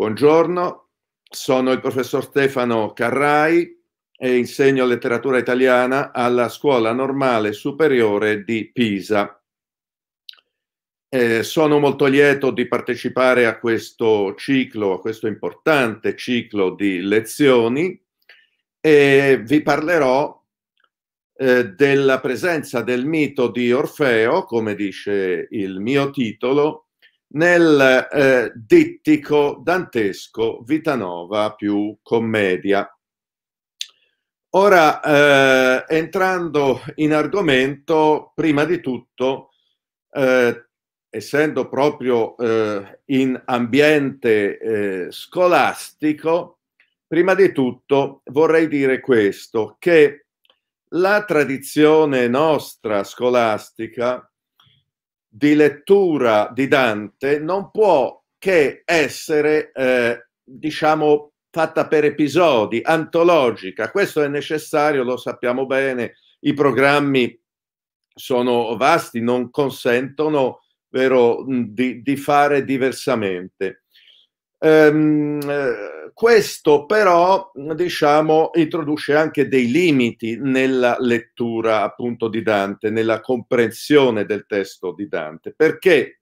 Buongiorno, sono il professor Stefano Carrai e insegno letteratura italiana alla Scuola Normale Superiore di Pisa. Eh, sono molto lieto di partecipare a questo ciclo, a questo importante ciclo di lezioni e vi parlerò eh, della presenza del mito di Orfeo, come dice il mio titolo, nel eh, dittico dantesco Vitanova più commedia. Ora, eh, entrando in argomento, prima di tutto, eh, essendo proprio eh, in ambiente eh, scolastico, prima di tutto vorrei dire questo, che la tradizione nostra scolastica di lettura di Dante non può che essere, eh, diciamo, fatta per episodi, antologica. Questo è necessario, lo sappiamo bene, i programmi sono vasti, non consentono vero, di, di fare diversamente. Ehm, questo però, diciamo, introduce anche dei limiti nella lettura appunto di Dante, nella comprensione del testo di Dante, perché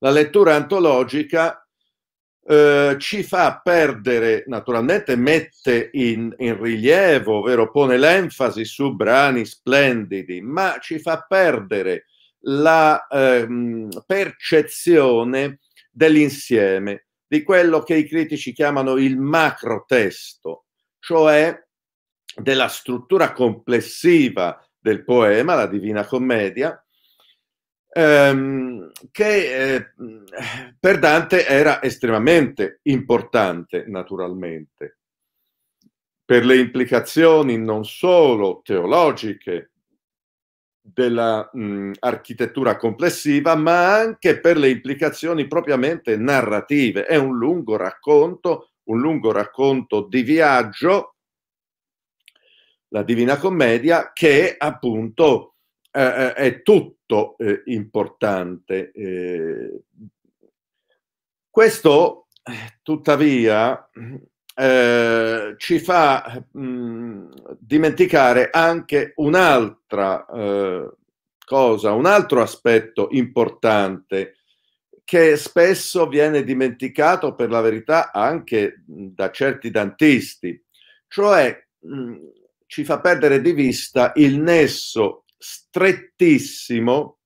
la lettura antologica eh, ci fa perdere, naturalmente mette in, in rilievo, ovvero pone l'enfasi su brani splendidi, ma ci fa perdere la ehm, percezione dell'insieme di quello che i critici chiamano il macro testo, cioè della struttura complessiva del poema, la Divina Commedia, ehm, che eh, per Dante era estremamente importante, naturalmente, per le implicazioni non solo teologiche, dell'architettura complessiva, ma anche per le implicazioni propriamente narrative. È un lungo racconto, un lungo racconto di viaggio, la Divina Commedia, che appunto eh, eh è tutto eh, importante. Eh, questo, tuttavia, eh, ci fa mh, mm, dimenticare anche un'altra eh, cosa, un altro aspetto importante che spesso viene dimenticato per la verità anche mm, da certi dantisti, cioè mh, mm, ci fa perdere di vista il nesso strettissimo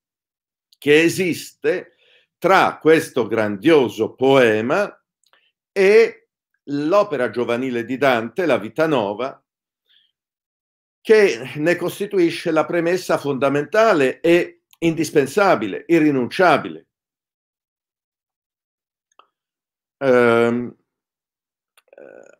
che esiste tra questo grandioso poema e l'opera giovanile di Dante, la Vita Nova, che ne costituisce la premessa fondamentale e indispensabile, irrinunciabile. Ehm, eh,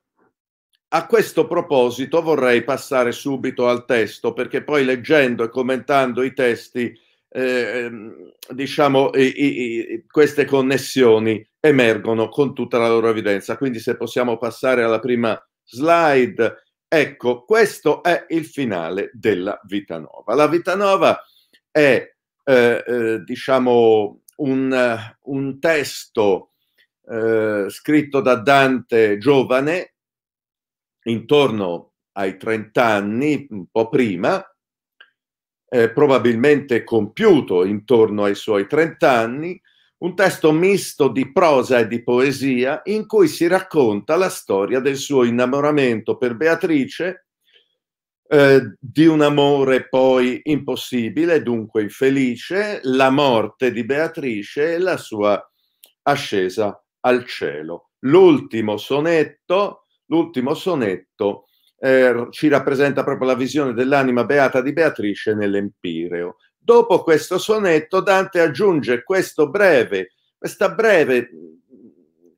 a questo proposito vorrei passare subito al testo, perché poi leggendo e commentando i testi eh, diciamo, i, i, queste connessioni emergono con tutta la loro evidenza. Quindi se possiamo passare alla prima slide, ecco, questo è il finale della vita nova. La vita nova è, eh, eh, diciamo, un, un testo eh, scritto da Dante giovane, intorno ai 30 anni, un po' prima, eh, probabilmente compiuto intorno ai suoi 30 anni, un testo misto di prosa e di poesia in cui si racconta la storia del suo innamoramento per Beatrice, eh, di un amore poi impossibile, dunque infelice, la morte di Beatrice e la sua ascesa al cielo. L'ultimo sonetto, l'ultimo sonetto eh, ci rappresenta proprio la visione dell'anima beata di Beatrice nell'Empireo. Dopo questo sonetto Dante aggiunge breve, questa breve mm,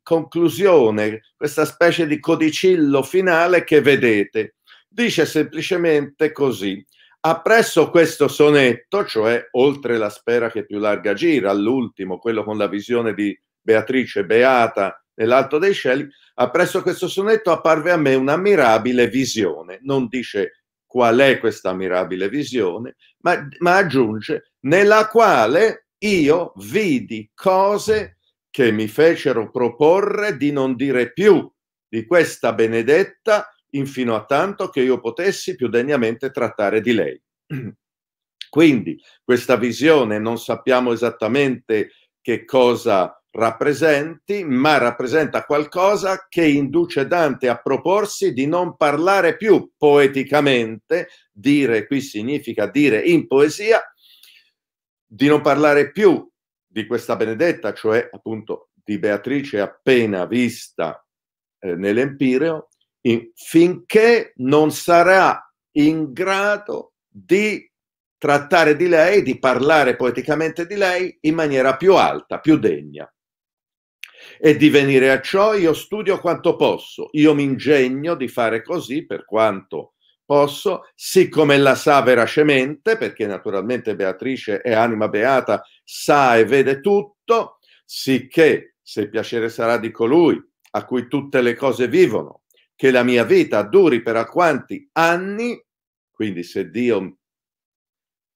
conclusione, questa specie di codicillo finale che vedete. Dice semplicemente così, appresso questo sonetto, cioè oltre la sfera che più larga gira, all'ultimo, quello con la visione di Beatrice Beata nell'Alto dei Cieli, appresso questo sonetto apparve a me una mirabile visione. Non dice qual è questa mirabile visione, ma, ma aggiunge nella quale io vidi cose che mi fecero proporre di non dire più di questa benedetta infino a tanto che io potessi più degnamente trattare di lei. Quindi questa visione non sappiamo esattamente che cosa rappresenti, ma rappresenta qualcosa che induce Dante a proporsi di non parlare più poeticamente, dire qui significa dire in poesia, di non parlare più di questa benedetta, cioè appunto di Beatrice appena vista eh, nell'Empireo, in, finché non sarà in grado di trattare di lei, di parlare poeticamente di lei in maniera più alta, più degna. E di venire a ciò io studio quanto posso, io mi ingegno di fare così per quanto posso, siccome la sa veracemente, perché naturalmente Beatrice è anima beata, sa e vede tutto, sicché se il piacere sarà di colui a cui tutte le cose vivono, che la mia vita duri per alquanti anni, quindi se Dio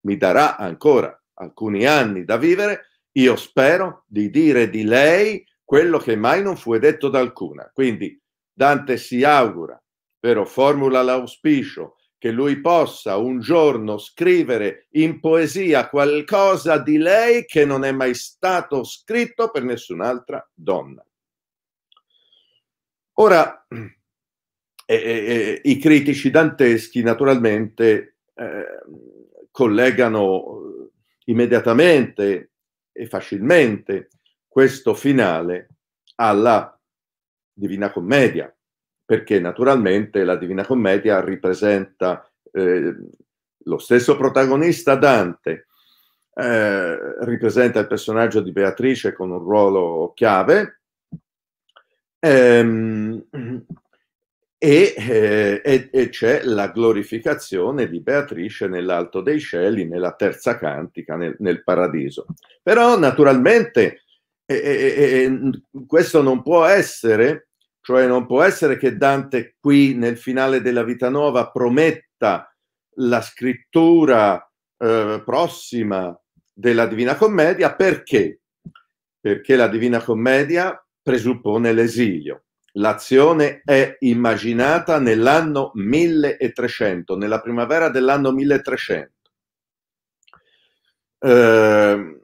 mi darà ancora alcuni anni da vivere, io spero di dire di lei quello che mai non fu detto da alcuna. Quindi Dante si augura, però formula l'auspicio che lui possa un giorno scrivere in poesia qualcosa di lei che non è mai stato scritto per nessun'altra donna. Ora, eh, eh, i critici danteschi naturalmente eh, collegano eh, immediatamente e facilmente questo finale alla Divina Commedia, perché naturalmente la Divina Commedia ripresenta eh, lo stesso protagonista Dante, eh, ripresenta il personaggio di Beatrice con un ruolo chiave ehm, e, eh, e, c'è la glorificazione di Beatrice nell'alto dei cieli, nella terza cantica, nel, nel paradiso. Però naturalmente e, e, e, questo non può essere, cioè non può essere che Dante qui nel finale della Vita Nuova prometta la scrittura eh, prossima della Divina Commedia perché? Perché la Divina Commedia presuppone l'esilio. L'azione è immaginata nell'anno 1300, nella primavera dell'anno 1300. Eh,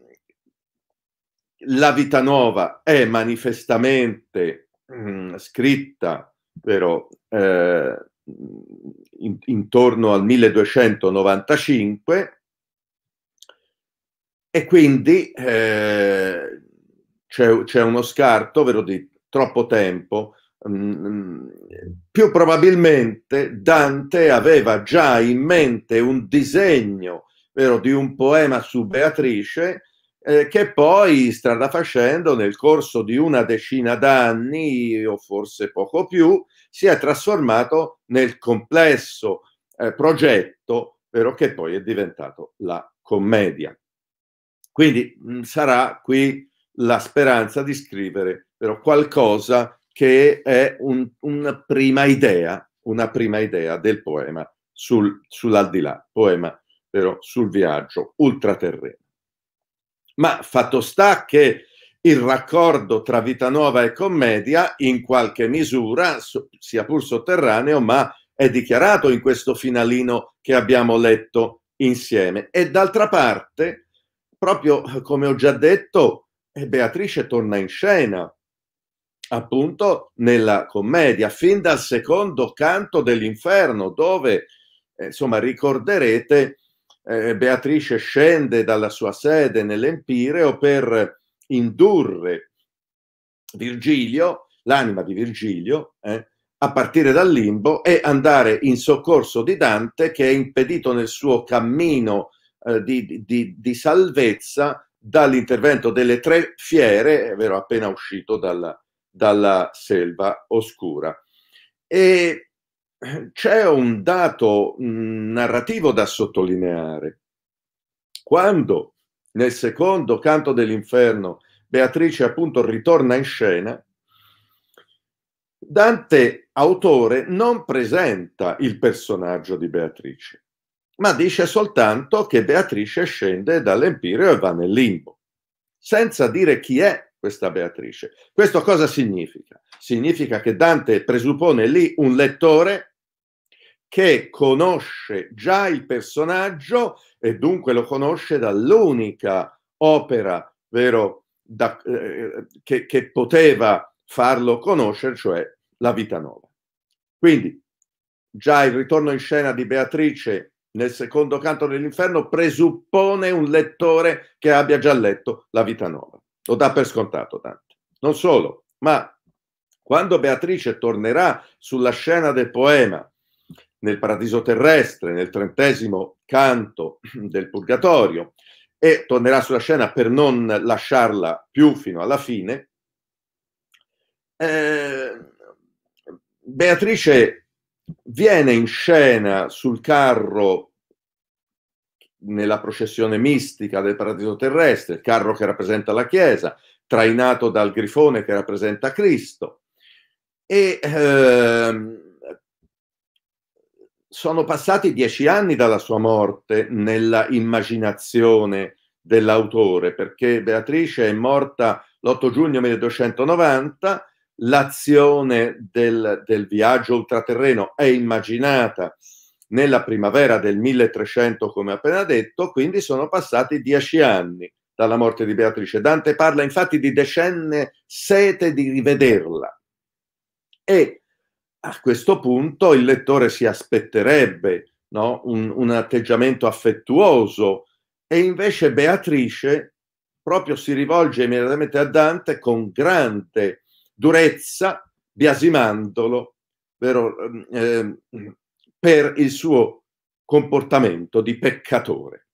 la vita nuova è manifestamente mh, mm, scritta però eh, in, intorno al 1295 e quindi eh, c'è, uno scarto, ovvero di troppo tempo. Mm, mm, più probabilmente Dante aveva già in mente un disegno vero, di un poema su Beatrice eh, che poi strada facendo nel corso di una decina d'anni o forse poco più si è trasformato nel complesso eh, progetto però che poi è diventato la commedia. Quindi mh, mm, sarà qui la speranza di scrivere però qualcosa che è un, una prima idea, una prima idea del poema sul, sull'aldilà, poema però sul viaggio ultraterreno. Ma fatto sta che il raccordo tra Vita Nuova e Commedia, in qualche misura, sia pur sotterraneo, ma è dichiarato in questo finalino che abbiamo letto insieme. E d'altra parte, proprio come ho già detto, eh, Beatrice torna in scena, appunto nella commedia, fin dal secondo canto dell'inferno, dove, eh, insomma, ricorderete eh, Beatrice scende dalla sua sede nell'Empireo per indurre Virgilio, l'anima di Virgilio, eh, a partire dal limbo e andare in soccorso di Dante che è impedito nel suo cammino eh, di, di, di, salvezza dall'intervento delle tre fiere, è vero, appena uscito dalla, dalla selva oscura. E c'è un dato mm, narrativo da sottolineare. Quando nel secondo canto dell'inferno Beatrice appunto ritorna in scena, Dante, autore, non presenta il personaggio di Beatrice, ma dice soltanto che Beatrice scende dall'Empireo e va nel limbo, senza dire chi è questa Beatrice. Questo cosa significa? Significa che Dante presuppone lì un lettore che conosce già il personaggio e dunque lo conosce dall'unica opera vero, da, eh, che, che poteva farlo conoscere, cioè la vita nuova. Quindi già il ritorno in scena di Beatrice nel secondo canto dell'inferno presuppone un lettore che abbia già letto la vita nuova. Lo dà per scontato tanto. Non solo, ma quando Beatrice tornerà sulla scena del poema nel paradiso terrestre, nel trentesimo canto del Purgatorio, e tornerà sulla scena per non lasciarla più fino alla fine. Eh, Beatrice viene in scena sul carro nella processione mistica del paradiso terrestre, il carro che rappresenta la Chiesa, trainato dal grifone che rappresenta Cristo. E eh, sono passati dieci anni dalla sua morte nella immaginazione dell'autore, perché Beatrice è morta l'8 giugno 1290, l'azione del, del viaggio ultraterreno è immaginata nella primavera del 1300, come appena detto, quindi sono passati dieci anni dalla morte di Beatrice. Dante parla infatti di decenne sete di rivederla e a questo punto il lettore si aspetterebbe no? un, un, atteggiamento affettuoso e invece Beatrice proprio si rivolge immediatamente a Dante con grande durezza, biasimandolo vero, eh, per il suo comportamento di peccatore.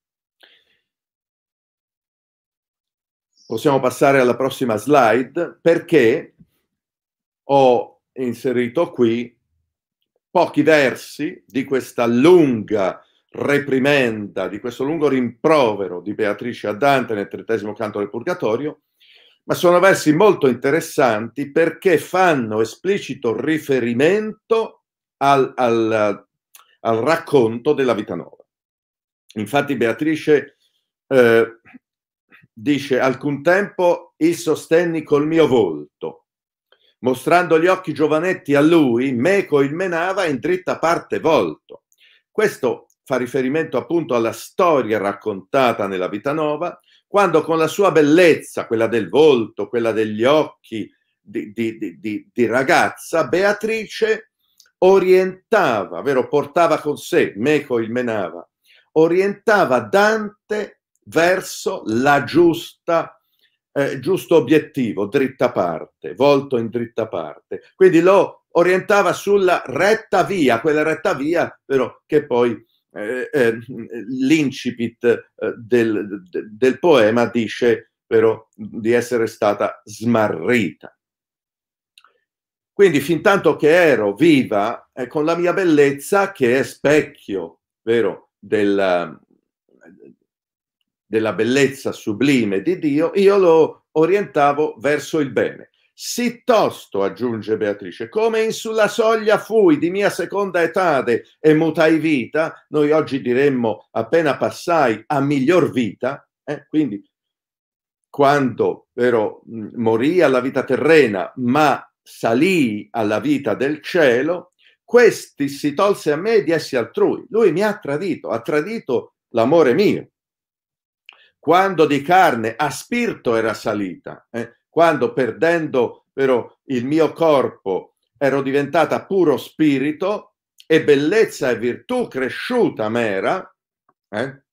Possiamo passare alla prossima slide perché ho inserito qui pochi versi di questa lunga reprimenda, di questo lungo rimprovero di Beatrice a Dante nel trettesimo canto del Purgatorio, ma sono versi molto interessanti perché fanno esplicito riferimento al, al, al racconto della vita nuova. Infatti Beatrice eh, dice, alcun tempo il sostenni col mio volto, mostrando gli occhi giovanetti a lui, meco il menava in dritta parte volto. Questo fa riferimento appunto alla storia raccontata nella Vita Nova, quando con la sua bellezza, quella del volto, quella degli occhi di, di, di, di ragazza, Beatrice orientava, vero, portava con sé, meco il menava, orientava Dante verso la giusta eh, giusto obiettivo, dritta parte, volto in dritta parte. Quindi lo orientava sulla retta via, quella retta via però che poi eh, eh, l'incipit eh, del, del poema dice però di essere stata smarrita. Quindi fin tanto che ero viva eh, con la mia bellezza che è specchio, vero, del, della bellezza sublime di Dio, io lo orientavo verso il bene. Sì, tosto, aggiunge Beatrice, come in sulla soglia fui di mia seconda etade e mutai vita, noi oggi diremmo appena passai a miglior vita, eh, quindi quando ero, mm, morì alla vita terrena, ma salì alla vita del cielo, questi si tolse a me di essi altrui. Lui mi ha tradito, ha tradito l'amore mio quando di carne a spirito era salita, eh? quando perdendo però il mio corpo ero diventata puro spirito e bellezza e virtù cresciuta m'era, eh?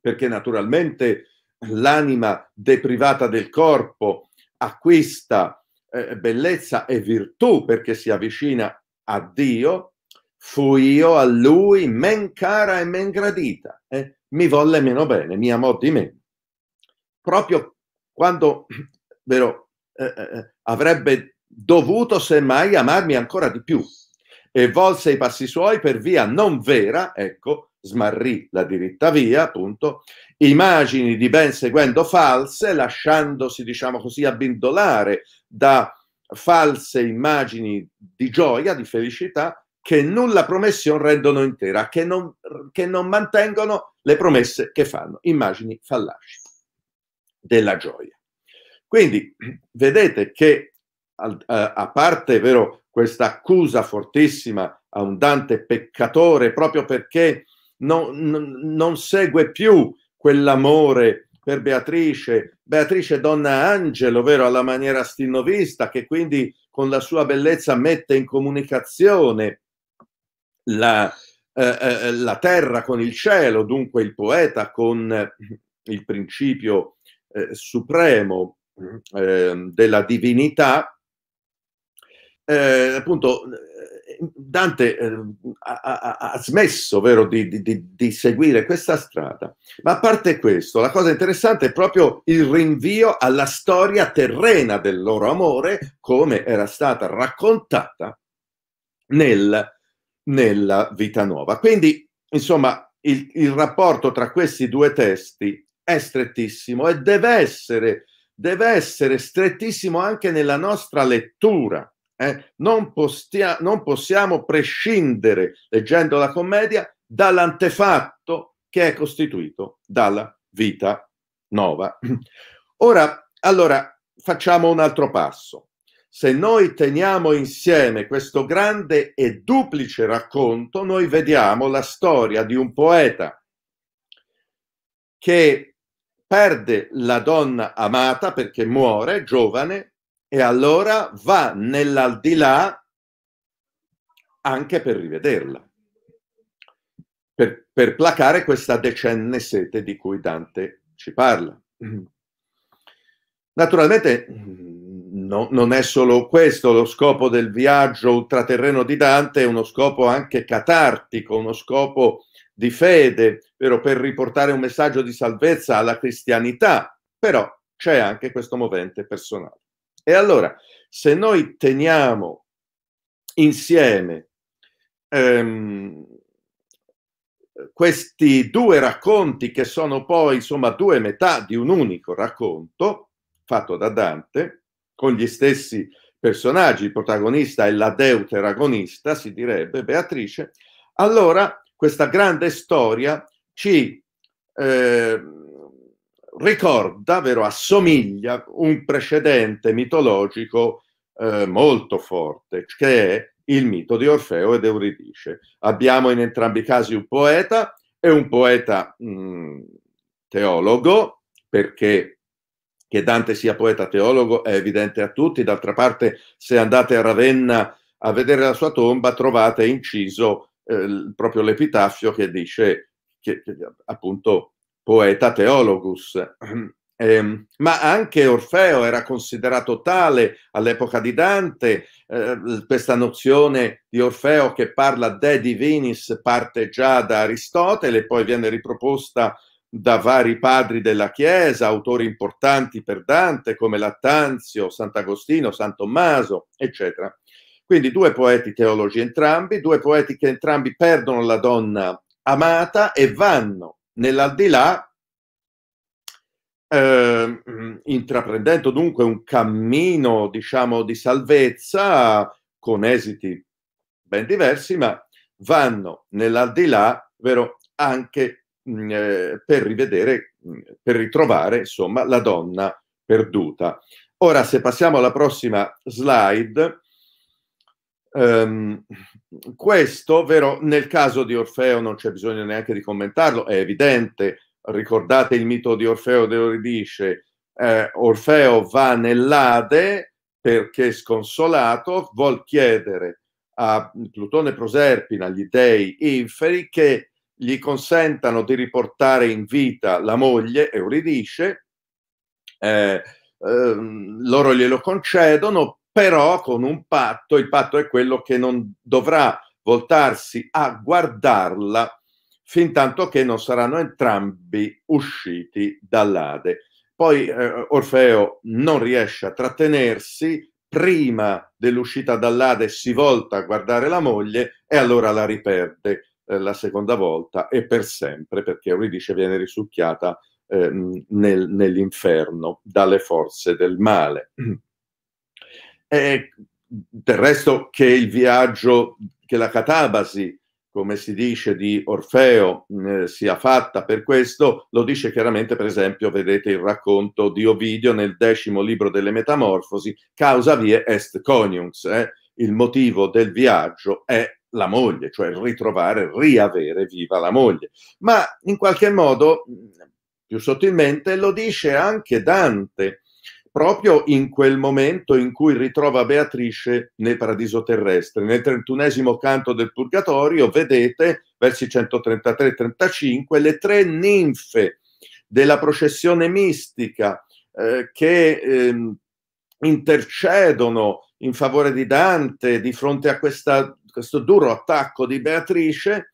perché naturalmente l'anima deprivata del corpo acquista eh, bellezza e virtù perché si avvicina a Dio, fu io a lui men cara e men gradita, eh? mi volle meno bene, mi amò di meno proprio quando vero, eh, eh, eh, avrebbe dovuto semmai amarmi ancora di più e volse i passi suoi per via non vera, ecco, smarrì la diritta via, appunto, immagini di ben seguendo false, lasciandosi, diciamo così, abbindolare da false immagini di gioia, di felicità, che nulla promission rendono intera, che non, che non mantengono le promesse che fanno, immagini fallaci della gioia. Quindi vedete che eh, a parte, vero, questa accusa fortissima a un Dante peccatore proprio perché non, non segue più quell'amore per Beatrice, Beatrice donna angelo, vero, alla maniera stinovista, che quindi con la sua bellezza mette in comunicazione la, eh, eh, la terra con il cielo, dunque il poeta con il principio eh, supremo eh, della divinità, eh, appunto eh, Dante eh, ha, ha, ha, smesso vero, di, di, di seguire questa strada. Ma a parte questo, la cosa interessante è proprio il rinvio alla storia terrena del loro amore, come era stata raccontata nel, nella Vita Nuova. Quindi, insomma, il, il, rapporto tra questi due testi è strettissimo e deve essere, deve essere strettissimo anche nella nostra lettura. Eh? Non, postia- non possiamo prescindere, leggendo la commedia, dall'antefatto che è costituito dalla vita nuova. Ora, allora, facciamo un altro passo. Se noi teniamo insieme questo grande e duplice racconto, noi vediamo la storia di un poeta che perde la donna amata perché muore giovane e allora va nell'aldilà anche per rivederla, per, per placare questa decenne sete di cui Dante ci parla. Naturalmente mm, no, non è solo questo, lo scopo del viaggio ultraterreno di Dante è uno scopo anche catartico, uno scopo di fede, vero? per riportare un messaggio di salvezza alla cristianità, però c'è anche questo movente personale. E allora, se noi teniamo insieme ehm, questi due racconti che sono poi insomma due metà di un unico racconto fatto da Dante con gli stessi personaggi, il protagonista e la deuteragonista, si direbbe Beatrice, allora questa grande storia ci eh, ricorda, vero, assomiglia un precedente mitologico eh, molto forte, che è il mito di Orfeo ed Euridice. Abbiamo in entrambi i casi un poeta e un poeta mh, mm, teologo, perché che Dante sia poeta teologo è evidente a tutti, d'altra parte se andate a Ravenna a vedere la sua tomba trovate inciso eh, proprio l'epitaffio che dice che, che appunto poeta teologus. Eh, ma anche Orfeo era considerato tale all'epoca di Dante, eh, questa nozione di Orfeo che parla de divinis parte già da Aristotele, poi viene riproposta da vari padri della Chiesa, autori importanti per Dante come Lattanzio, Sant'Agostino, San Tommaso, eccetera. Quindi due poeti teologi entrambi, due poeti che entrambi perdono la donna amata e vanno nell'aldilà eh, intraprendendo dunque un cammino, diciamo, di salvezza con esiti ben diversi, ma vanno nell'aldilà, vero, anche mh, mm, eh, per rivedere, mh, mm, per ritrovare, insomma, la donna perduta. Ora, se passiamo alla prossima slide, Um, questo, vero, nel caso di Orfeo non c'è bisogno neanche di commentarlo, è evidente, ricordate il mito di Orfeo dove dice eh, Orfeo va nell'Ade perché sconsolato vuol chiedere a Plutone Proserpina, gli dei inferi, che gli consentano di riportare in vita la moglie Euridice, eh, eh, loro glielo concedono però con un patto, il patto è quello che non dovrà voltarsi a guardarla fin tanto che non saranno entrambi usciti dall'Ade. Poi eh, Orfeo non riesce a trattenersi, prima dell'uscita dall'Ade si volta a guardare la moglie e allora la riperde eh, la seconda volta e per sempre, perché Euridice viene risucchiata eh, nel, nell'inferno dalle forze del male. E del resto che il viaggio, che la catabasi, come si dice, di Orfeo eh, sia fatta per questo, lo dice chiaramente, per esempio, vedete il racconto di Ovidio nel decimo libro delle Metamorfosi, causa vie est coniunx, eh? il motivo del viaggio è la moglie, cioè ritrovare, riavere viva la moglie. Ma in qualche modo, più sottilmente, lo dice anche Dante proprio in quel momento in cui ritrova Beatrice nel paradiso terrestre. Nel trentunesimo canto del Purgatorio vedete, versi 133-35, le tre ninfe della processione mistica eh, che eh, intercedono in favore di Dante di fronte a questa, questo duro attacco di Beatrice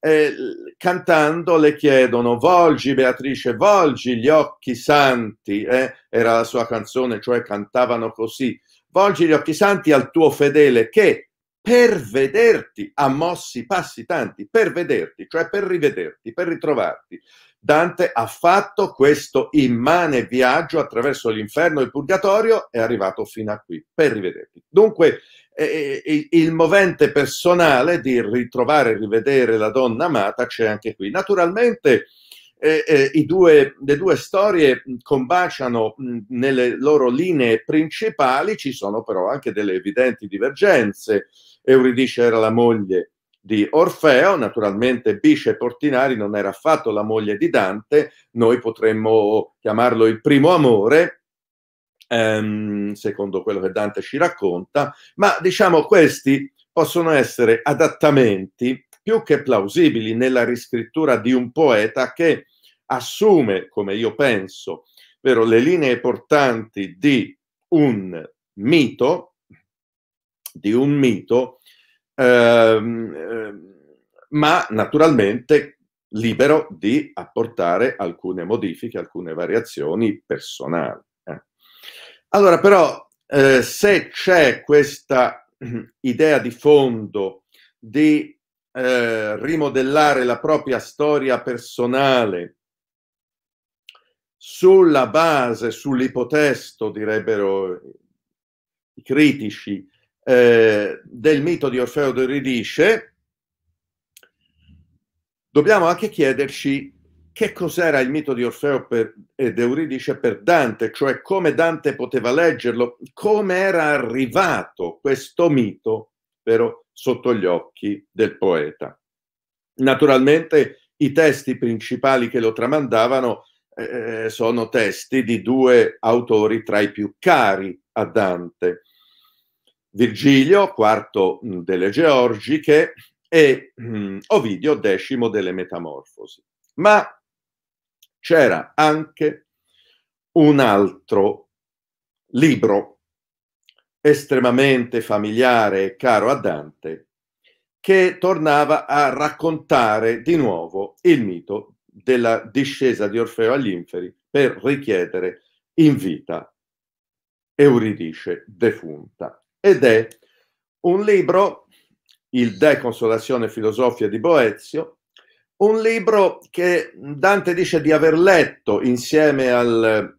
eh, cantando le chiedono volgi Beatrice, volgi gli occhi santi, eh? era la sua canzone, cioè cantavano così, volgi gli occhi santi al tuo fedele che per vederti ha mossi passi tanti, per vederti, cioè per rivederti, per ritrovarti, Dante ha fatto questo immane viaggio attraverso l'inferno e il purgatorio, è arrivato fino a qui, per rivederti. Dunque, eh, eh il movente personale di ritrovare e rivedere la donna amata c'è anche qui. Naturalmente, eh, eh, due, le due storie combaciano nelle loro linee principali, ci sono però anche delle evidenti divergenze. Euridice era la moglie di Orfeo, naturalmente Bisce Portinari non era affatto la moglie di Dante, noi potremmo chiamarlo il primo amore, ehm, secondo quello che Dante ci racconta, ma diciamo questi possono essere adattamenti più che plausibili nella riscrittura di un poeta che assume, come io penso, vero, le linee portanti di un mito, di un mito Ehm, ehm, ma naturalmente libero di apportare alcune modifiche, alcune variazioni personali. Eh. Allora però eh, se c'è questa ehm, idea di fondo di eh, rimodellare la propria storia personale sulla base, sull'ipotesto, direbbero i critici, eh, del mito di Orfeo d'Euridice, dobbiamo anche chiederci che cos'era il mito di Orfeo per, ed Euridice per Dante, cioè come Dante poteva leggerlo, come era arrivato questo mito però sotto gli occhi del poeta. Naturalmente i testi principali che lo tramandavano eh, sono testi di due autori tra i più cari a Dante, Virgilio, quarto mm, delle Georgiche, e mm, Ovidio, decimo delle Metamorfosi. Ma c'era anche un altro libro estremamente familiare e caro a Dante, che tornava a raccontare di nuovo il mito della discesa di Orfeo agli inferi per richiedere in vita Euridice defunta ed è un libro, il De Consolazione Filosofia di Boezio, un libro che Dante dice di aver letto insieme al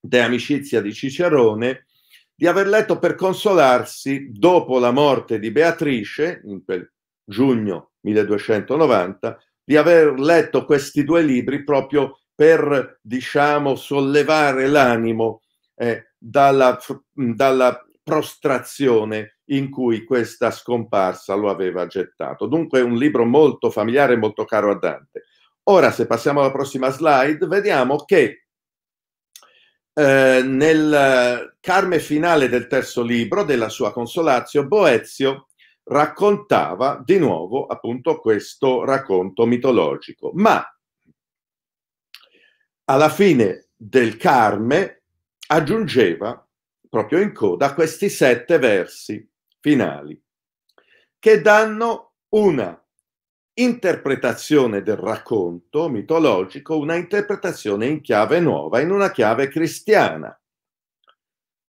De Amicizia di Cicerone, di aver letto per consolarsi dopo la morte di Beatrice, in quel giugno 1290, di aver letto questi due libri proprio per, diciamo, sollevare l'animo eh, dalla, dalla prostrazione in cui questa scomparsa lo aveva gettato. Dunque è un libro molto familiare e molto caro a Dante. Ora, se passiamo alla prossima slide, vediamo che eh, nel carme finale del terzo libro della sua Consolatio, Boezio raccontava di nuovo appunto questo racconto mitologico. Ma alla fine del carme aggiungeva proprio in coda questi sette versi finali, che danno una interpretazione del racconto mitologico, una interpretazione in chiave nuova, in una chiave cristiana.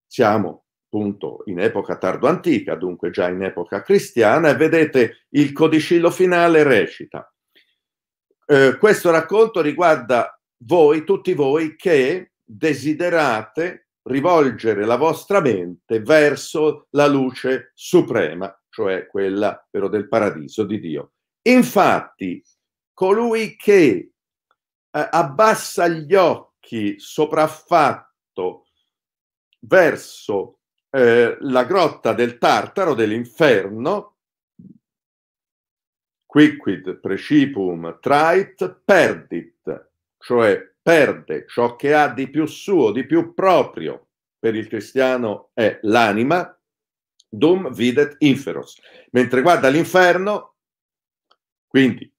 Siamo appunto in epoca tardo-antica, dunque già in epoca cristiana, e vedete il codicillo finale recita. Eh, questo racconto riguarda voi, tutti voi, che desiderate rivolgere la vostra mente verso la luce suprema, cioè quella però del paradiso di Dio. Infatti, colui che eh, abbassa gli occhi sopraffatto verso eh, la grotta del Tartaro, dell'inferno, quicquid precipum trait perdit, cioè perde ciò che ha di più suo, di più proprio. Per il cristiano è l'anima, dum videt inferos. Mentre guarda l'inferno, quindi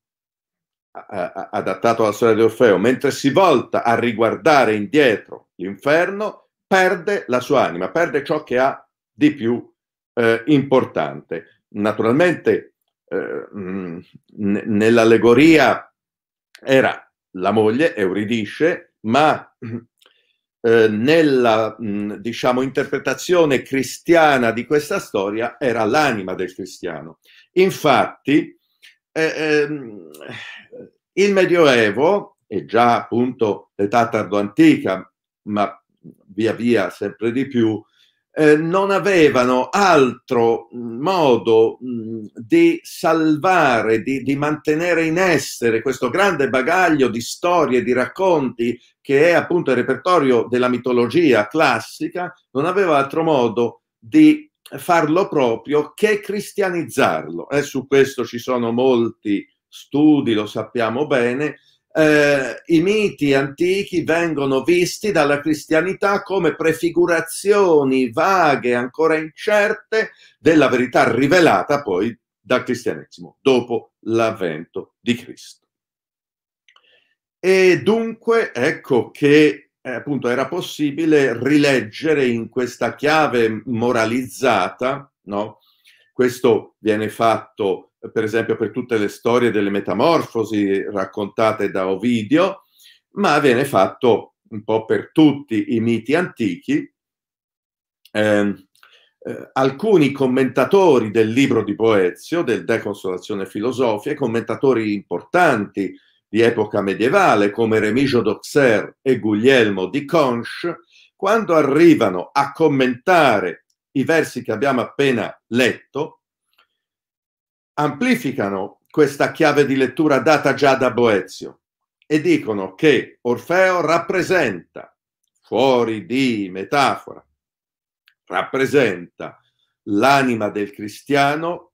adattato alla storia di Orfeo, mentre si volta a riguardare indietro l'inferno, perde la sua anima, perde ciò che ha di più eh, importante. Naturalmente eh, mh, nell'allegoria era la moglie Euridice, ma eh, nella mh, diciamo, interpretazione cristiana di questa storia era l'anima del cristiano. Infatti, eh, eh, il Medioevo, e già appunto l'età tardoantica, ma via via sempre di più, eh, non avevano altro mm, modo mh, mm, di salvare, di, di, mantenere in essere questo grande bagaglio di storie, di racconti che è appunto il repertorio della mitologia classica, non aveva altro modo di farlo proprio che cristianizzarlo. Eh, su questo ci sono molti studi, lo sappiamo bene, eh, i miti antichi vengono visti dalla cristianità come prefigurazioni vaghe, ancora incerte, della verità rivelata poi dal cristianesimo dopo l'avvento di Cristo. E dunque ecco che eh, appunto era possibile rileggere in questa chiave moralizzata, no? Questo viene fatto per esempio per tutte le storie delle metamorfosi raccontate da Ovidio, ma viene fatto un po' per tutti i miti antichi. Eh, eh, alcuni commentatori del libro di Boezio, del De Consolazione Filosofia, commentatori importanti di epoca medievale come Remigio d'Auxerre e Guglielmo di Conches, quando arrivano a commentare i versi che abbiamo appena letto, amplificano questa chiave di lettura data già da Boezio e dicono che Orfeo rappresenta, fuori di metafora, rappresenta l'anima del cristiano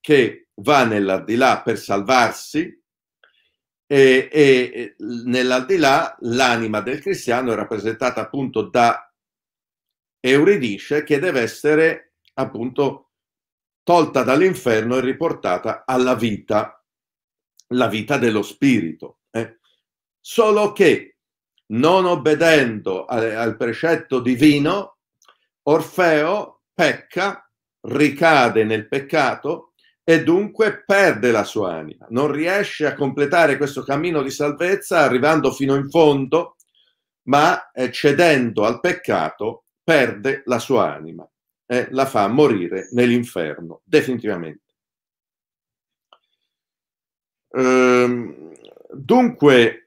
che va nell'aldilà per salvarsi e, e nell'aldilà l'anima del cristiano è rappresentata appunto da Euridice che deve essere appunto tolta dall'inferno e riportata alla vita, la vita dello spirito. Eh? Solo che, non obbedendo al, al precetto divino, Orfeo pecca, ricade nel peccato e dunque perde la sua anima, non riesce a completare questo cammino di salvezza arrivando fino in fondo, ma eh, cedendo al peccato perde la sua anima eh, la fa morire nell'inferno, definitivamente. Ehm, dunque,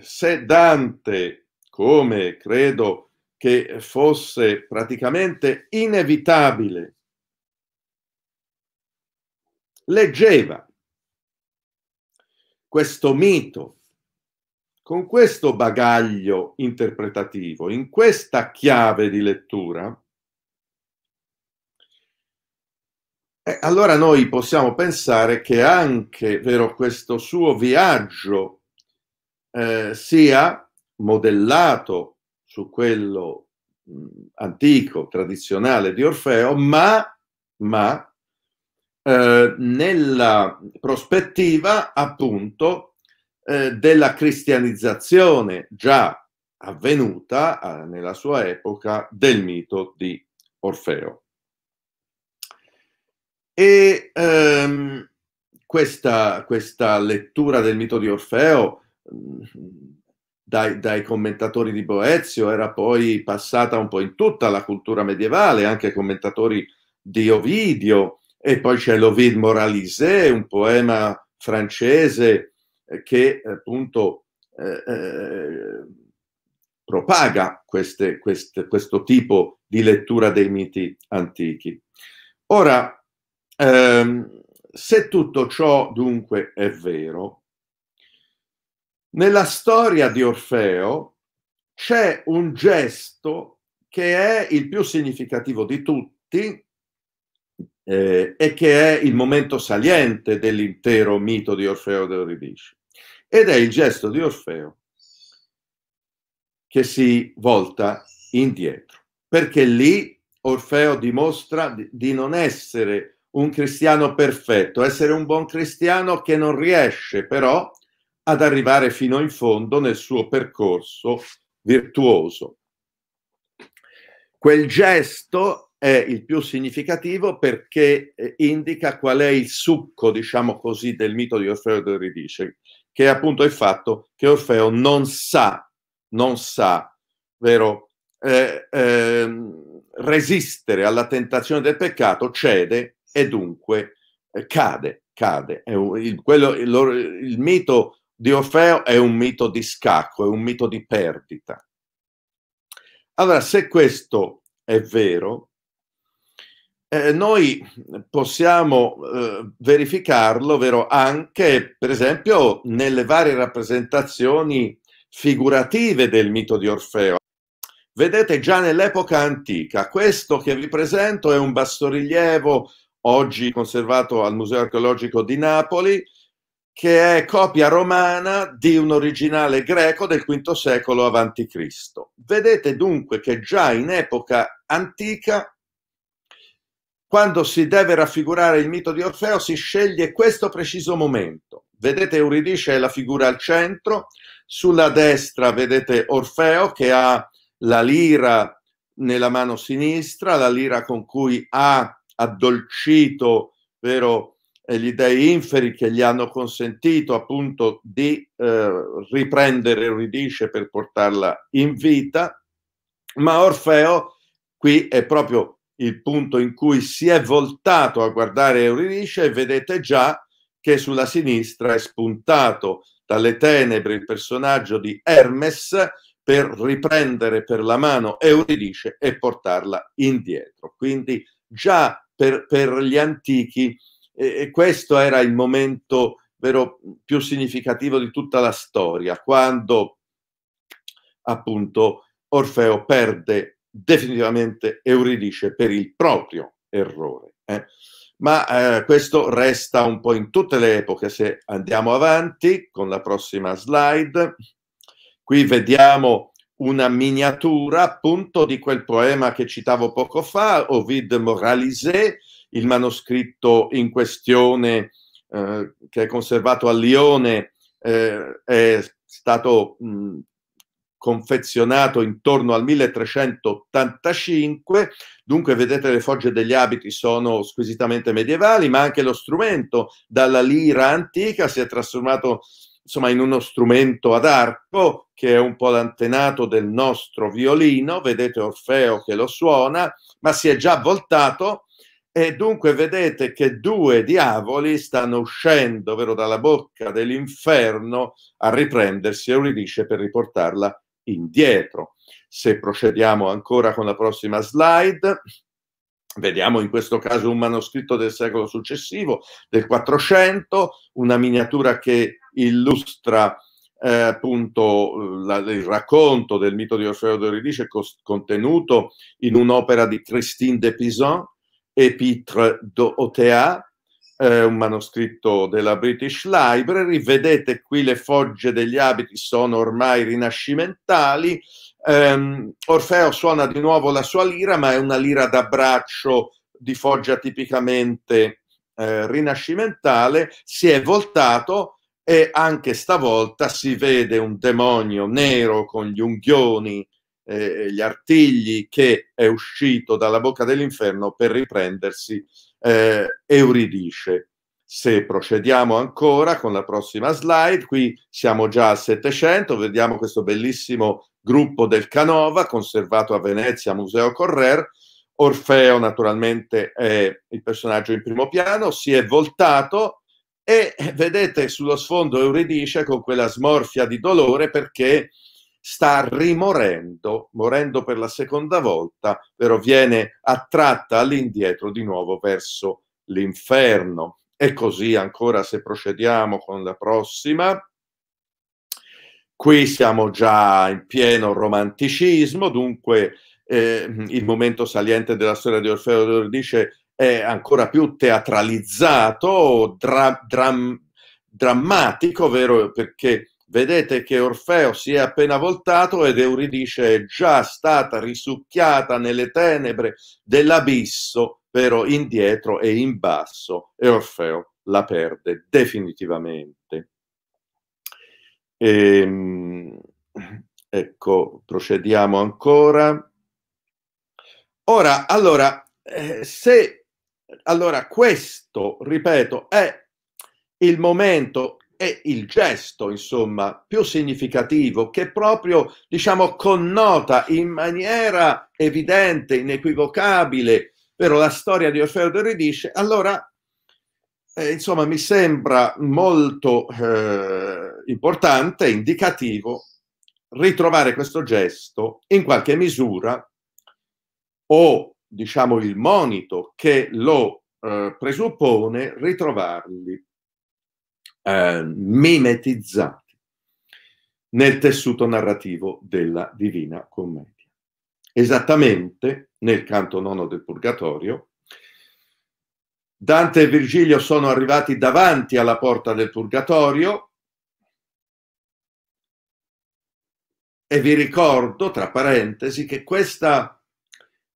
se Dante, come credo che fosse praticamente inevitabile, leggeva questo mito con questo bagaglio interpretativo, in questa chiave di lettura, Eh, allora noi possiamo pensare che anche vero, questo suo viaggio eh, sia modellato su quello mh, antico, tradizionale di Orfeo, ma, ma eh, nella prospettiva appunto eh, della cristianizzazione già avvenuta eh, nella sua epoca del mito di Orfeo. E ehm, questa, questa, lettura del mito di Orfeo mm, dai, dai, commentatori di Boezio era poi passata un po' in tutta la cultura medievale, anche ai commentatori di Ovidio, e poi c'è l'Ovid Moralisé, un poema francese eh, che appunto eh, eh, propaga queste, queste, questo tipo di lettura dei miti antichi. Ora, eh, se tutto ciò dunque è vero, nella storia di Orfeo c'è un gesto che è il più significativo di tutti eh, e che è il momento saliente dell'intero mito di Orfeo ed Euridice. Ed è il gesto di Orfeo che si volta indietro, perché lì Orfeo dimostra di non essere un cristiano perfetto, essere un buon cristiano che non riesce però ad arrivare fino in fondo nel suo percorso virtuoso. Quel gesto è il più significativo perché eh, indica qual è il succo, diciamo così, del mito di Orfeo e Euridice, che è appunto il fatto che Orfeo non sa, non sa, vero, eh, eh, resistere alla tentazione del peccato, cede e dunque eh, cade, cade. Un, il, quello, il, il mito di Orfeo è un mito di scacco, è un mito di perdita. Allora, se questo è vero, eh, noi possiamo eh, verificarlo vero, anche, per esempio, nelle varie rappresentazioni figurative del mito di Orfeo. Vedete già nell'epoca antica, questo che vi presento è un bassorilievo oggi conservato al Museo archeologico di Napoli, che è copia romana di un originale greco del V secolo a.C. Vedete dunque che già in epoca antica, quando si deve raffigurare il mito di Orfeo, si sceglie questo preciso momento. Vedete Euridice è la figura al centro, sulla destra vedete Orfeo che ha la lira nella mano sinistra, la lira con cui ha addolcito, vero, gli dei inferi che gli hanno consentito appunto di eh, riprendere Euridice per portarla in vita, ma Orfeo qui è proprio il punto in cui si è voltato a guardare Euridice e vedete già che sulla sinistra è spuntato dalle tenebre il personaggio di Hermes per riprendere per la mano Euridice e portarla indietro. Quindi già per, per gli antichi e, e questo era il momento vero più significativo di tutta la storia, quando appunto Orfeo perde definitivamente Euridice per il proprio errore. Eh? Ma eh, questo resta un po' in tutte le epoche. Se andiamo avanti con la prossima slide, qui vediamo una miniatura appunto di quel poema che citavo poco fa, Ovid Moralisé, il manoscritto in questione eh, che è conservato a Lione eh, è stato mh, confezionato intorno al 1385, dunque vedete le fogge degli abiti sono squisitamente medievali, ma anche lo strumento dalla lira antica si è trasformato insomma in uno strumento ad arco che è un po' l'antenato del nostro violino, vedete Orfeo che lo suona, ma si è già voltato e dunque vedete che due diavoli stanno uscendo, ovvero dalla bocca dell'inferno, a riprendersi Euridice per riportarla indietro. Se procediamo ancora con la prossima slide, Vediamo in questo caso un manoscritto del secolo successivo, del 400, una miniatura che illustra eh, appunto eh, la, il racconto del mito di Orfeo d'Euridice contenuto in un'opera di Christine de Pisan, Epitre d'Otea, eh, un manoscritto della British Library. Vedete qui le fogge degli abiti sono ormai rinascimentali Um, Orfeo suona di nuovo la sua lira, ma è una lira d'abbraccio di foggia tipicamente eh, rinascimentale, si è voltato e anche stavolta si vede un demonio nero con gli unghioni eh, gli artigli che è uscito dalla bocca dell'inferno per riprendersi eh, Euridice. Se procediamo ancora con la prossima slide, qui siamo già a 700, vediamo questo bellissimo gruppo del Canova, conservato a Venezia, Museo Correr. Orfeo naturalmente è il personaggio in primo piano, si è voltato e vedete sullo sfondo Euridice con quella smorfia di dolore perché sta rimorendo, morendo per la seconda volta, però viene attratta all'indietro di nuovo verso l'inferno. E così ancora se procediamo con la prossima. Qui siamo già in pieno romanticismo, dunque eh, il momento saliente della storia di Orfeo Dordice è ancora più teatralizzato, dra- dram- drammatico, vero? Perché vedete che Orfeo si è appena voltato ed Euridice è già stata risucchiata nelle tenebre dell'abisso però indietro e in basso e Orfeo la perde definitivamente. E, ehm, ecco, procediamo ancora. Ora, allora, eh, se allora questo, ripeto, è il momento è il gesto, insomma, più significativo che proprio, diciamo, connota in maniera evidente, inequivocabile però la storia di Orfeo Doridisce, allora eh, insomma mi sembra molto eh, importante, indicativo, ritrovare questo gesto in qualche misura o diciamo il monito che lo eh, presuppone, ritrovarli eh, mimetizzati nel tessuto narrativo della Divina Commedia. Esattamente nel canto nono del Purgatorio. Dante e Virgilio sono arrivati davanti alla porta del Purgatorio e vi ricordo, tra parentesi, che questa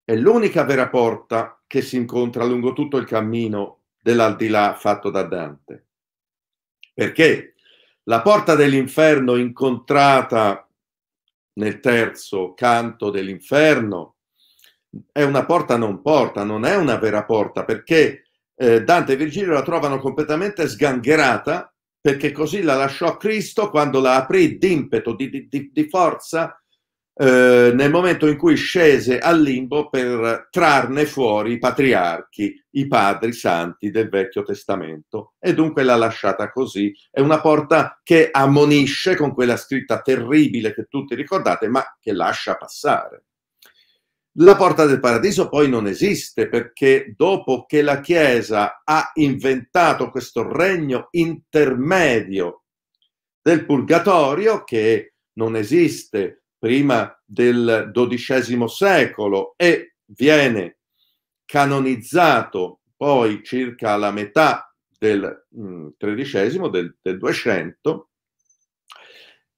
è l'unica vera porta che si incontra lungo tutto il cammino dell'aldilà fatto da Dante. Perché la porta dell'inferno incontrata nel terzo canto dell'inferno è una porta non porta, non è una vera porta, perché eh, Dante e Virgilio la trovano completamente sgangherata, perché così la lasciò Cristo quando la aprì d'impeto, di, di, di forza, eh, nel momento in cui scese al limbo per trarne fuori i patriarchi, i padri santi del Vecchio Testamento. E dunque l'ha lasciata così. È una porta che ammonisce con quella scritta terribile che tutti ricordate, ma che lascia passare. La porta del paradiso poi non esiste perché dopo che la Chiesa ha inventato questo regno intermedio del purgatorio che non esiste prima del XII secolo e viene canonizzato poi circa alla metà del XIII, mm, del, del 200,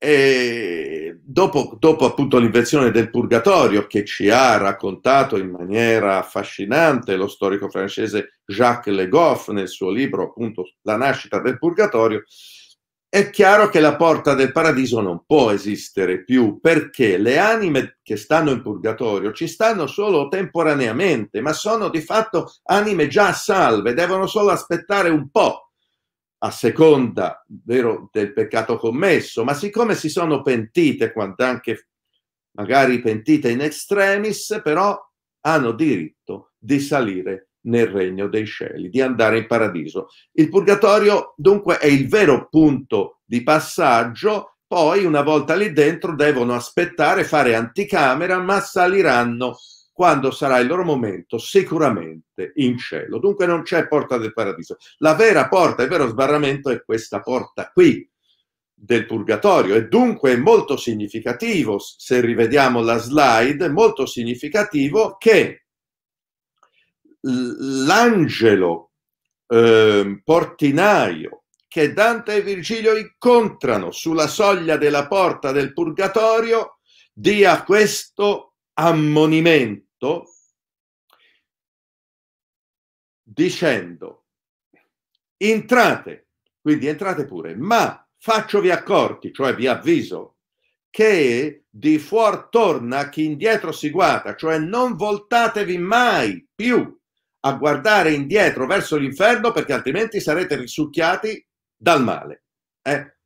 e dopo, dopo appunto l'invenzione del purgatorio che ci ha raccontato in maniera affascinante lo storico francese Jacques Le Goff nel suo libro appunto La nascita del purgatorio, è chiaro che la porta del paradiso non può esistere più perché le anime che stanno in purgatorio ci stanno solo temporaneamente, ma sono di fatto anime già salve, devono solo aspettare un po' a seconda vero, del peccato commesso, ma siccome si sono pentite, quando anche magari pentite in extremis, però hanno diritto di salire nel regno dei cieli, di andare in paradiso. Il purgatorio dunque è il vero punto di passaggio, poi una volta lì dentro devono aspettare, fare anticamera, ma saliranno quando sarà il loro momento sicuramente in cielo. Dunque non c'è porta del paradiso. La vera porta, il vero sbarramento è questa porta qui del purgatorio e dunque è molto significativo, se rivediamo la slide, molto significativo che l'angelo eh, portinaio che Dante e Virgilio incontrano sulla soglia della porta del purgatorio dia questo ammonimento detto dicendo entrate, quindi entrate pure, ma facciovi accorti, cioè vi avviso, che di fuor torna chi indietro si guarda, cioè non voltatevi mai più a guardare indietro verso l'inferno perché altrimenti sarete risucchiati dal male, eh?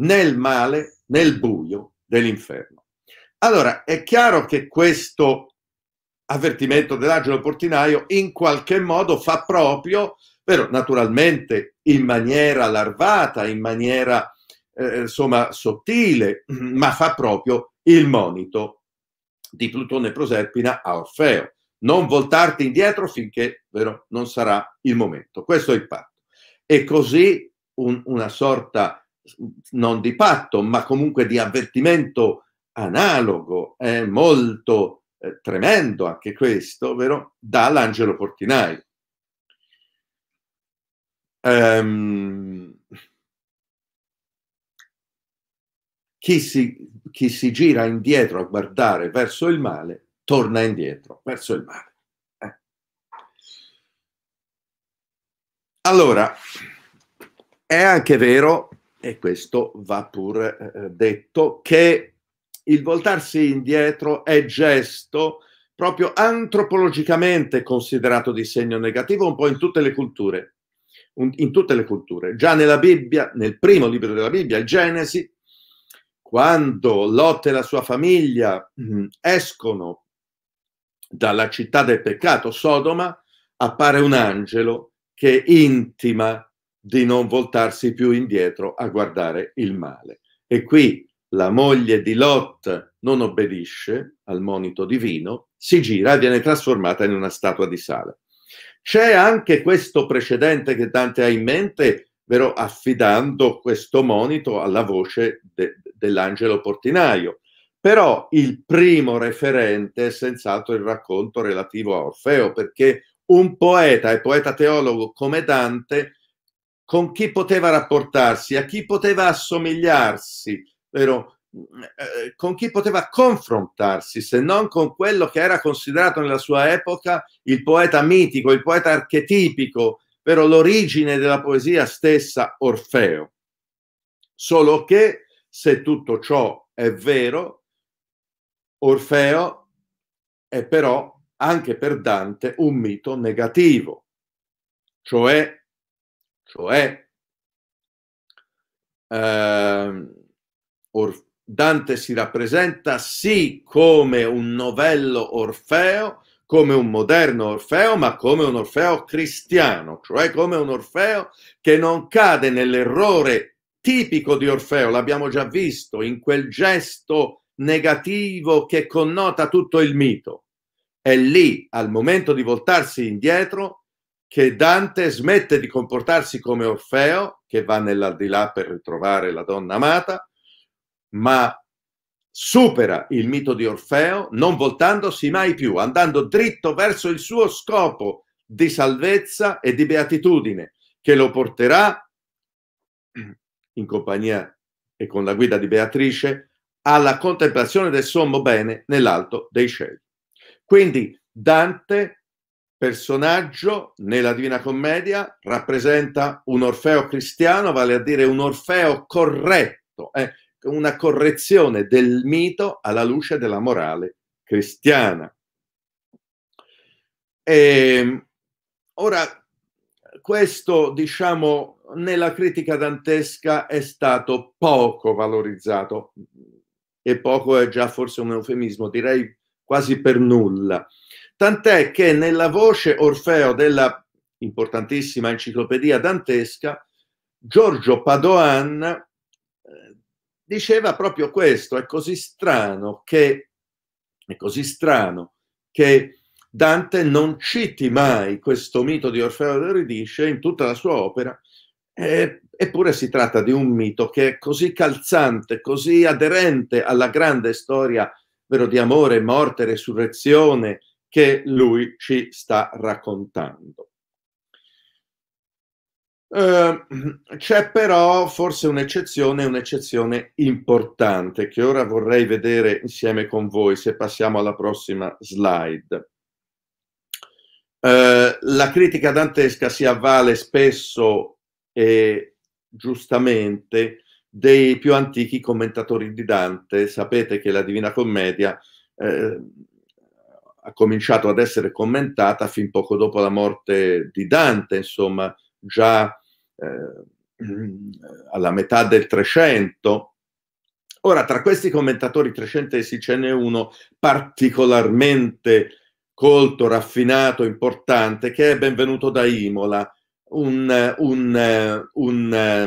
nel male, nel buio dell'inferno. Allora, è chiaro che questo avvertimento dell'Angelo Portinaio in qualche modo fa proprio, però naturalmente in maniera larvata, in maniera eh, insomma sottile, ma fa proprio il monito di Plutone Proserpina a Orfeo. Non voltarti indietro finché vero, non sarà il momento. Questo è il patto. E così un, una sorta mm, non di patto, ma comunque di avvertimento analogo, eh, molto eh, tremendo anche questo, vero? Dall'Angelo Portinaio. Um, ehm, chi, si, chi si gira indietro a guardare verso il male, torna indietro verso il male. Eh. Allora, è anche vero, e questo va pur eh, detto, che il voltarsi indietro è gesto proprio antropologicamente considerato di segno negativo un po' in tutte le culture. In tutte le culture. Già nella Bibbia, nel primo libro della Bibbia, il Genesi, quando Lotte e la sua famiglia mm, escono dalla città del peccato, Sodoma, appare un angelo che intima di non voltarsi più indietro a guardare il male. E qui la moglie di Lot non obbedisce al monito divino, si gira e viene trasformata in una statua di sale. C'è anche questo precedente che Dante ha in mente, vero, affidando questo monito alla voce de- dell'angelo portinaio. Però il primo referente è senz'altro il racconto relativo a Orfeo, perché un poeta e poeta teologo come Dante, con chi poteva rapportarsi, a chi poteva assomigliarsi, vero? Mm, eh, eh, con chi poteva confrontarsi se non con quello che era considerato nella sua epoca il poeta mitico, il poeta archetipico, vero? l'origine della poesia stessa, Orfeo. Solo che se tutto ciò è vero, Orfeo è però anche per Dante un mito negativo, cioè, cioè eh, Dante si rappresenta sì come un novello Orfeo, come un moderno Orfeo, ma come un Orfeo cristiano, cioè come un Orfeo che non cade nell'errore tipico di Orfeo, l'abbiamo già visto, in quel gesto negativo che connota tutto il mito. È lì, al momento di voltarsi indietro, che Dante smette di comportarsi come Orfeo, che va nell'aldilà per ritrovare la donna amata, ma supera il mito di Orfeo, non voltandosi mai più, andando dritto verso il suo scopo di salvezza e di beatitudine, che lo porterà, in compagnia e con la guida di Beatrice, alla contemplazione del sommo bene nell'alto dei cieli. Quindi Dante, personaggio nella Divina Commedia, rappresenta un Orfeo cristiano, vale a dire un Orfeo corretto. Eh? una correzione del mito alla luce della morale cristiana. E, ehm, ora, questo, diciamo, nella critica dantesca è stato poco valorizzato, e poco è già forse un eufemismo, direi quasi per nulla. Tant'è che nella voce Orfeo della importantissima enciclopedia dantesca, Giorgio Padoan eh, diceva proprio questo, è così strano che, è così strano che Dante non citi mai questo mito di Orfeo ed Euridice in tutta la sua opera, eh, eppure si tratta di un mito che è così calzante, così aderente alla grande storia vero, di amore, morte, resurrezione che lui ci sta raccontando. Ehm, c'è però forse un'eccezione, un'eccezione importante che ora vorrei vedere insieme con voi se passiamo alla prossima slide. Eh, la critica dantesca si avvale spesso e giustamente dei più antichi commentatori di Dante. Sapete che la Divina Commedia eh, ha cominciato ad essere commentata fin poco dopo la morte di Dante, insomma, già eh, alla metà del 300. Ora, tra questi commentatori trecentesi ce n'è uno particolarmente colto, raffinato, importante, che è benvenuto da Imola, un, un, un, eh,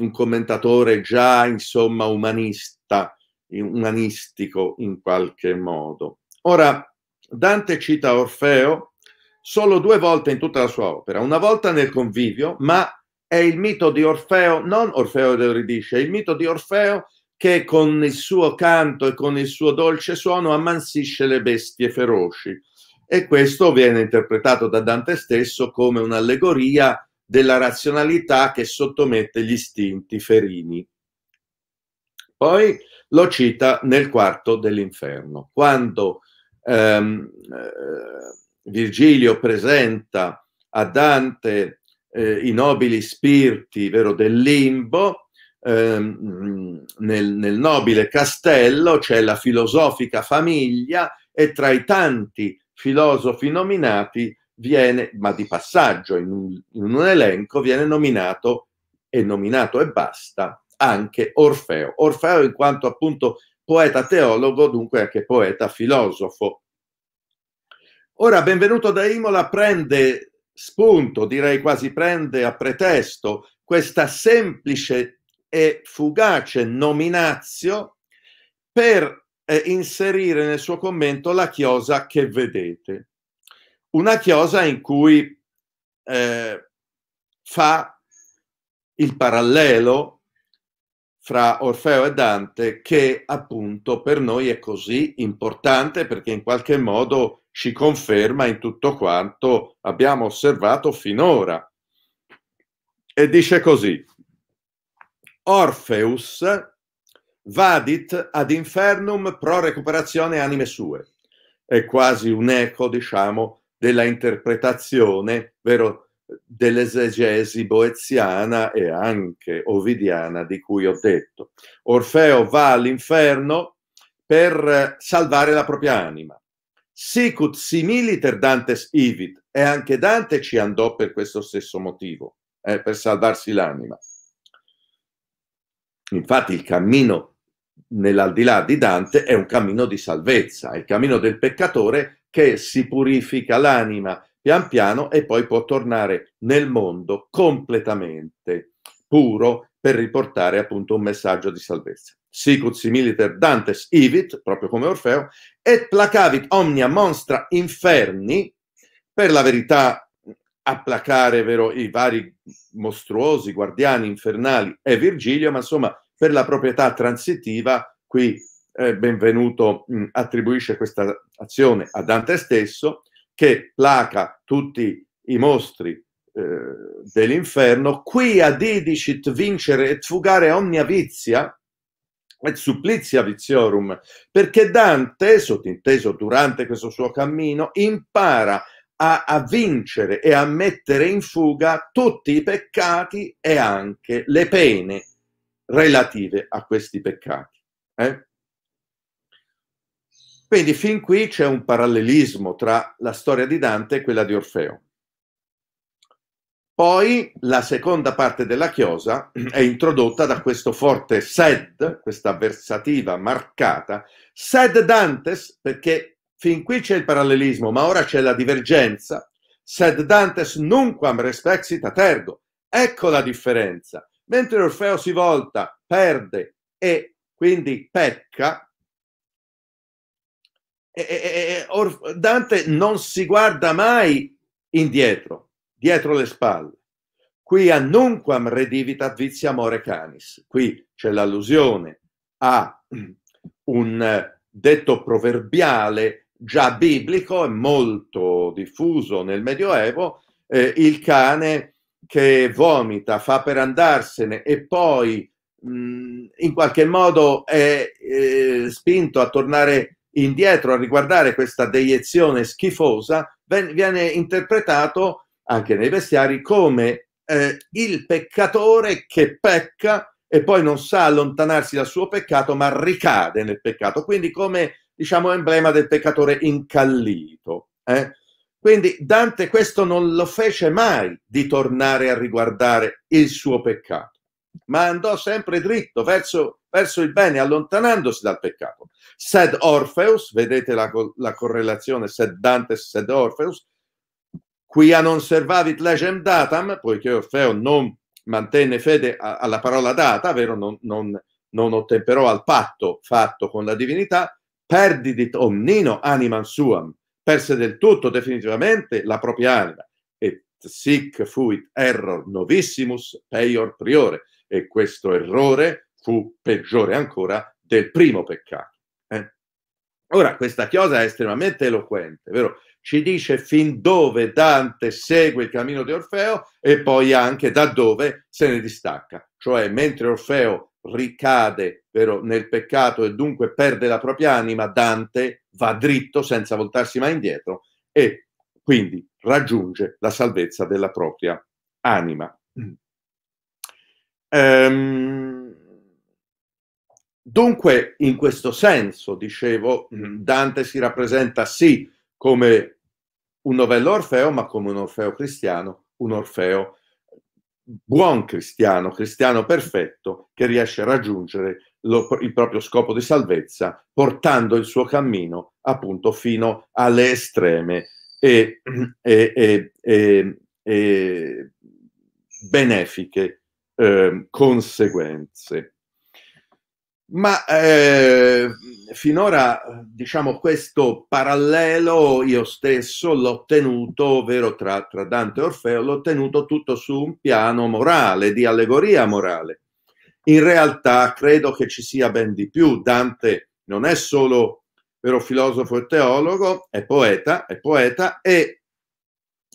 un commentatore già, insomma, umanista, umanistico in qualche modo. Ora, Dante cita Orfeo, solo due volte in tutta la sua opera, una volta nel convivio, ma è il mito di Orfeo, non Orfeo ed Euridisce, è il mito di Orfeo che con il suo canto e con il suo dolce suono ammansisce le bestie feroci. E questo viene interpretato da Dante stesso come un'allegoria della razionalità che sottomette gli istinti ferini. Poi lo cita nel quarto dell'inferno, quando ehm, eh, Virgilio presenta a Dante eh, i nobili spiriti vero, del limbo, ehm, nel, nel nobile castello c'è la filosofica famiglia e tra i tanti filosofi nominati viene, ma di passaggio in un, in un, elenco, viene nominato e nominato e basta anche Orfeo. Orfeo in quanto appunto poeta teologo, dunque anche poeta filosofo. Ora, benvenuto da Imola prende spunto, direi quasi prende a pretesto, questa semplice e fugace nominazio per eh, inserire nel suo commento la chiosa che vedete. Una chiosa in cui eh, fa il parallelo fra Orfeo e Dante che appunto per noi è così importante perché in qualche modo ci conferma in tutto quanto abbiamo osservato finora. E dice così, Orpheus vadit ad infernum pro recuperazione anime sue. È quasi un eco, diciamo, della interpretazione, vero, dell'esegesi boeziana e anche ovidiana di cui ho detto. Orfeo va all'inferno per salvare la propria anima. Sicut similiter Dantes Ivit, e anche Dante ci andò per questo stesso motivo, eh, per salvarsi l'anima. Infatti il cammino nell'aldilà di Dante è un cammino di salvezza, è il cammino del peccatore che si purifica l'anima pian piano e poi può tornare nel mondo completamente puro per riportare appunto un messaggio di salvezza sicut similiter Dantes ivit, proprio come Orfeo, et placavit omnia monstra inferni, per la verità a placare vero, i vari mostruosi guardiani infernali e Virgilio, ma insomma per la proprietà transitiva qui eh, Benvenuto mh, attribuisce questa azione a Dante stesso, che placa tutti i mostri eh, dell'inferno, qui adidicit vincere et fugare omnia vizia, et supplizia viziorum, perché Dante, sottinteso durante questo suo cammino, impara a, a, vincere e a mettere in fuga tutti i peccati e anche le pene relative a questi peccati. Eh? Quindi fin qui c'è un parallelismo tra la storia di Dante e quella di Orfeo. Poi la seconda parte della chiosa è introdotta da questo forte sed, questa avversativa marcata, sed dantes, perché fin qui c'è il parallelismo, ma ora c'è la divergenza, sed dantes nunquam respexit tergo. Ecco la differenza. Mentre Orfeo si volta, perde e quindi pecca, e, e, e, Dante non si guarda mai indietro, dietro le spalle. Qui annunquam redivitat vizia amore canis. Qui c'è l'allusione a un eh, detto proverbiale già biblico e molto diffuso nel Medioevo, eh, il cane che vomita, fa per andarsene e poi mh, mm, in qualche modo è eh, spinto a tornare indietro a riguardare questa deiezione schifosa, viene interpretato anche nei vestiari, come eh, il peccatore che pecca e poi non sa allontanarsi dal suo peccato, ma ricade nel peccato, quindi come diciamo emblema del peccatore incallito. Eh? Quindi Dante questo non lo fece mai di tornare a riguardare il suo peccato, ma andò sempre dritto verso, verso il bene, allontanandosi dal peccato. Sed Orpheus, vedete la, la correlazione, sed Dante, sed Orpheus, quia non servavit legem datam, poiché Orfeo non mantenne fede alla parola data, vero? Non, non, non ottemperò al patto fatto con la divinità, perdidit omnino animam suam, perse del tutto definitivamente la propria anima, et sic fuit error novissimus peior priore, e questo errore fu peggiore ancora del primo peccato. Eh? Ora, questa chiosa è estremamente eloquente, vero? ci dice fin dove Dante segue il cammino di Orfeo e poi anche da dove se ne distacca. Cioè, mentre Orfeo ricade vero, nel peccato e dunque perde la propria anima, Dante va dritto senza voltarsi mai indietro e quindi raggiunge la salvezza della propria anima. Mm. Ehm, dunque, in questo senso, dicevo, mm. Dante si rappresenta sì come un novello Orfeo, ma come un Orfeo cristiano, un Orfeo buon cristiano, cristiano perfetto, che riesce a raggiungere lo, il proprio scopo di salvezza, portando il suo cammino appunto fino alle estreme e, e, e, e benefiche eh, conseguenze. Ma eh, finora, diciamo, questo parallelo io stesso l'ho tenuto, ovvero tra, tra Dante e Orfeo, l'ho tenuto tutto su un piano morale, di allegoria morale. In realtà credo che ci sia ben di più. Dante non è solo vero filosofo e teologo, è poeta, è poeta e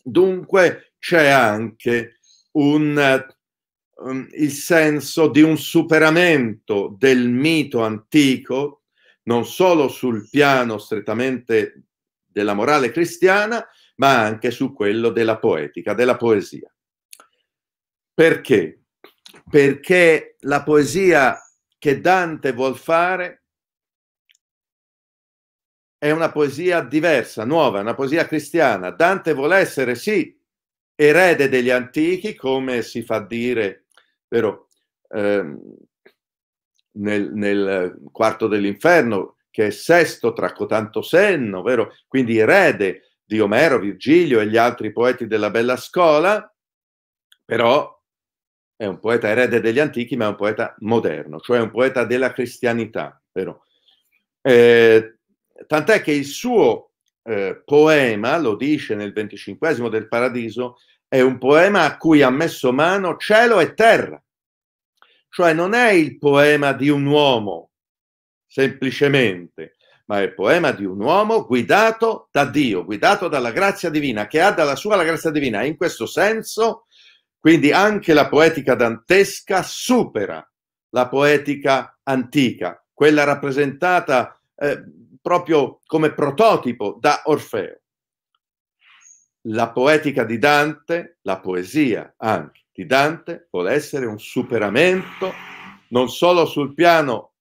dunque c'è anche un Ehm, il senso di un superamento del mito antico, non solo sul piano strettamente della morale cristiana, ma anche su quello della poetica, della poesia. Perché? Perché la poesia che Dante vuol fare è una poesia diversa, nuova, una poesia cristiana. Dante vuole essere, sì, erede degli antichi, come si fa dire Vero? Eh, nel, nel, quarto dell'inferno, che è sesto tra cotanto senno, vero? quindi erede di Omero, Virgilio e gli altri poeti della bella scuola, però è un poeta erede degli antichi, ma è un poeta moderno, cioè un poeta della cristianità. Vero? Eh, tant'è che il suo eh, poema, lo dice nel venticinquesimo del Paradiso, è un poema a cui ha messo mano cielo e terra. Cioè non è il poema di un uomo, semplicemente, ma è il poema di un uomo guidato da Dio, guidato dalla grazia divina, che ha dalla sua la grazia divina. in questo senso, quindi anche la poetica dantesca supera la poetica antica, quella rappresentata eh, proprio come prototipo da Orfeo la poetica di Dante, la poesia anche di Dante, vuole essere un superamento non solo sul piano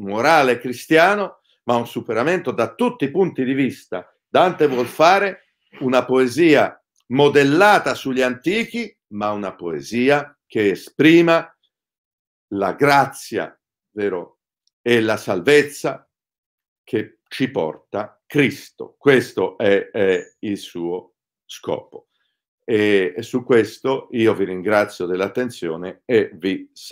morale cristiano, ma un superamento da tutti i punti di vista. Dante vuol fare una poesia modellata sugli antichi, ma una poesia che esprima la grazia vero, e la salvezza che ci porta Cristo. Questo è, è il suo scopo. E su questo io vi ringrazio dell'attenzione e vi saluto.